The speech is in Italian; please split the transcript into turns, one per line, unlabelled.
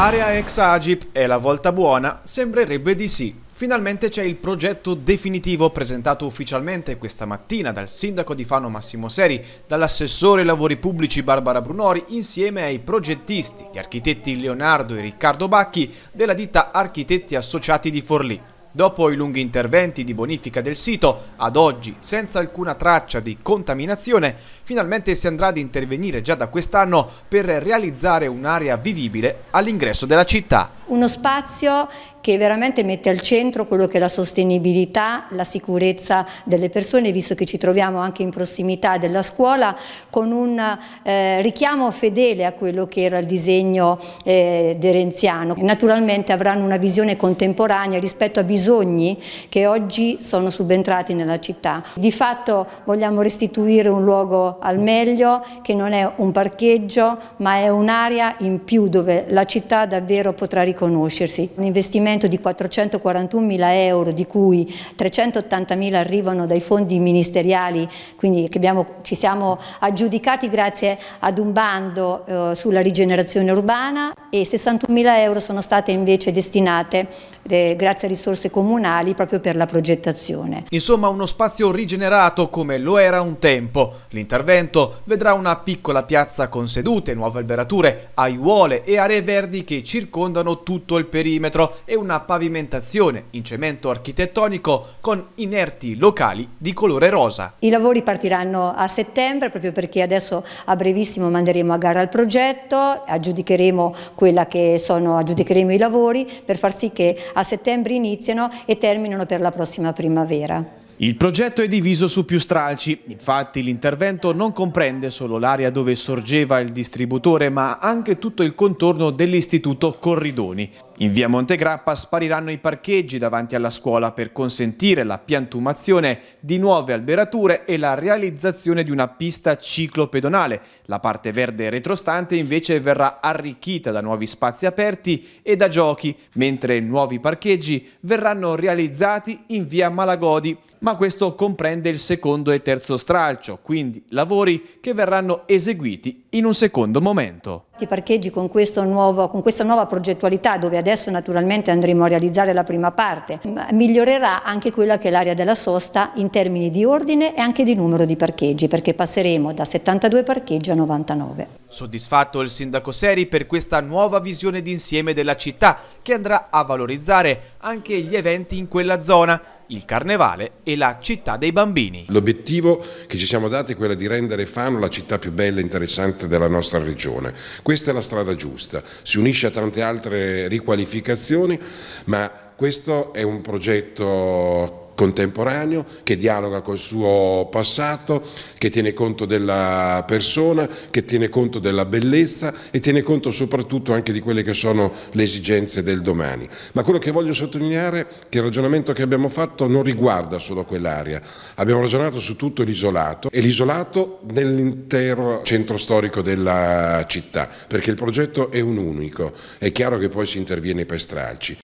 Area ex Agip è la volta buona? Sembrerebbe di sì. Finalmente c'è il progetto definitivo presentato ufficialmente questa mattina dal sindaco di Fano Massimo Seri, dall'assessore lavori pubblici Barbara Brunori insieme ai progettisti, gli architetti Leonardo e Riccardo Bacchi della ditta Architetti Associati di Forlì. Dopo i lunghi interventi di bonifica del sito, ad oggi senza alcuna traccia di contaminazione, finalmente si andrà ad intervenire già da quest'anno per realizzare un'area vivibile all'ingresso della città.
Uno spazio che veramente mette al centro quello che è la sostenibilità, la sicurezza delle persone, visto che ci troviamo anche in prossimità della scuola, con un eh, richiamo fedele a quello che era il disegno eh, derenziano. Naturalmente avranno una visione contemporanea rispetto a bisogni bisogni che oggi sono subentrati nella città. Di fatto vogliamo restituire un luogo al meglio che non è un parcheggio ma è un'area in più dove la città davvero potrà riconoscersi. Un investimento di 441 mila euro di cui 380 mila arrivano dai fondi ministeriali quindi che abbiamo, ci siamo aggiudicati grazie ad un bando eh, sulla rigenerazione urbana e 61 mila euro sono state invece destinate eh, grazie a risorse risorse comunali proprio per la progettazione.
Insomma uno spazio rigenerato come lo era un tempo. L'intervento vedrà una piccola piazza con sedute, nuove alberature, aiuole e aree verdi che circondano tutto il perimetro e una pavimentazione in cemento architettonico con inerti locali di colore rosa.
I lavori partiranno a settembre proprio perché adesso a brevissimo manderemo a gara il progetto, aggiudicheremo, sono, aggiudicheremo i lavori per far sì che a settembre inizino e terminano per la prossima primavera.
Il progetto è diviso su più stralci, infatti l'intervento non comprende solo l'area dove sorgeva il distributore ma anche tutto il contorno dell'istituto Corridoni. In via Montegrappa spariranno i parcheggi davanti alla scuola per consentire la piantumazione di nuove alberature e la realizzazione di una pista ciclopedonale. La parte verde retrostante invece verrà arricchita da nuovi spazi aperti e da giochi, mentre nuovi parcheggi verranno realizzati in via Malagodi ma questo comprende il secondo e terzo stralcio, quindi lavori che verranno eseguiti in un secondo momento.
I parcheggi con, nuovo, con, questa nuova progettualità, dove adesso naturalmente andremo a realizzare la prima parte, migliorerà anche quella che è l'area della sosta in termini di ordine e anche di numero di parcheggi, perché passeremo da 72 parcheggi a 99.
Soddisfatto il sindaco Seri per questa nuova visione d'insieme della città, che andrà a valorizzare anche gli eventi in quella zona, il carnevale e la città dei bambini.
L'obiettivo che ci siamo dati è quello di rendere Fano la città più bella e interessante della nostra regione questa è la strada giusta, si unisce a tante altre riqualificazioni, ma questo è un progetto contemporaneo, che dialoga col suo passato, che tiene conto della persona, che tiene conto della bellezza e tiene conto soprattutto anche di quelle che sono le esigenze del domani. Ma quello che voglio sottolineare è che il ragionamento che abbiamo fatto non riguarda solo quell'area, abbiamo ragionato su tutto l'isolato e l'isolato nell'intero centro storico della città, perché il progetto è un unico, è chiaro che poi si interviene per stralci.